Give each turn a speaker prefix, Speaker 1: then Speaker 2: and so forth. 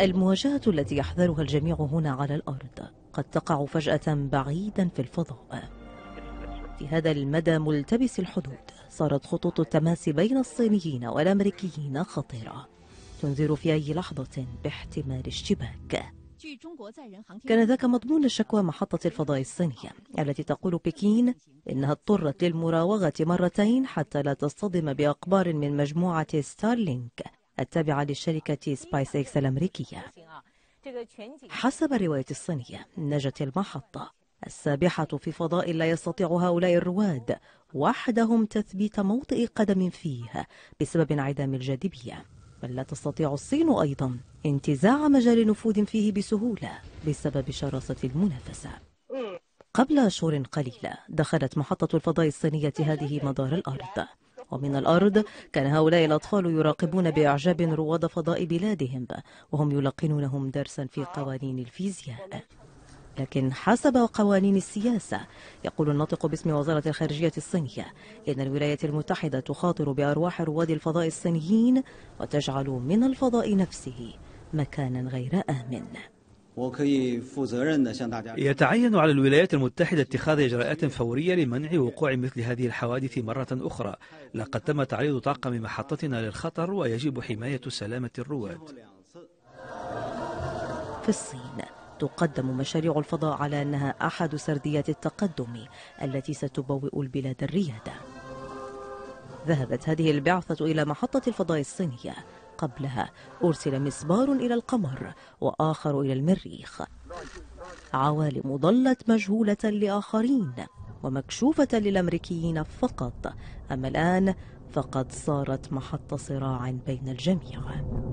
Speaker 1: المواجهة التي يحذرها الجميع هنا على الأرض قد تقع فجأة بعيدا في الفضاء في هذا المدى ملتبس الحدود صارت خطوط التماس بين الصينيين والأمريكيين خطيرة تنذر في أي لحظة باحتمال اشتباك كان ذاك مضمون شكوى محطة الفضاء الصينية التي تقول بكين إنها اضطرت للمراوغة مرتين حتى لا تصطدم بأقبار من مجموعة ستارلينك التابعة لشركة سبايس إكس الأمريكية حسب الرواية الصينية نجت المحطة السابحة في فضاء لا يستطيع هؤلاء الرواد وحدهم تثبيت موطئ قدم فيه بسبب انعدام الجاذبية بل لا تستطيع الصين أيضا انتزاع مجال نفوذ فيه بسهولة بسبب شراسة المنافسة قبل أشهر قليلة دخلت محطة الفضاء الصينية هذه مدار الأرض ومن الأرض كان هؤلاء الأطفال يراقبون بإعجاب رواد فضاء بلادهم وهم يلقنونهم درسا في قوانين الفيزياء لكن حسب قوانين السياسة يقول الناطق باسم وزارة الخارجية الصينية إن الولايات المتحدة تخاطر بأرواح رواد الفضاء الصينيين وتجعل من الفضاء نفسه مكانا غير آمن يتعين على الولايات المتحدة اتخاذ إجراءات فورية لمنع وقوع مثل هذه الحوادث مرة أخرى لقد تم تعريض طاقم محطتنا للخطر ويجب حماية سلامة الرواد في الصين تقدم مشاريع الفضاء على أنها أحد سرديات التقدم التي ستبوئ البلاد الريادة ذهبت هذه البعثة إلى محطة الفضاء الصينية قبلها أرسل مسبار إلى القمر وآخر إلى المريخ عوالم ظلت مجهولة لآخرين ومكشوفة للأمريكيين فقط أما الآن فقد صارت محط صراع بين الجميع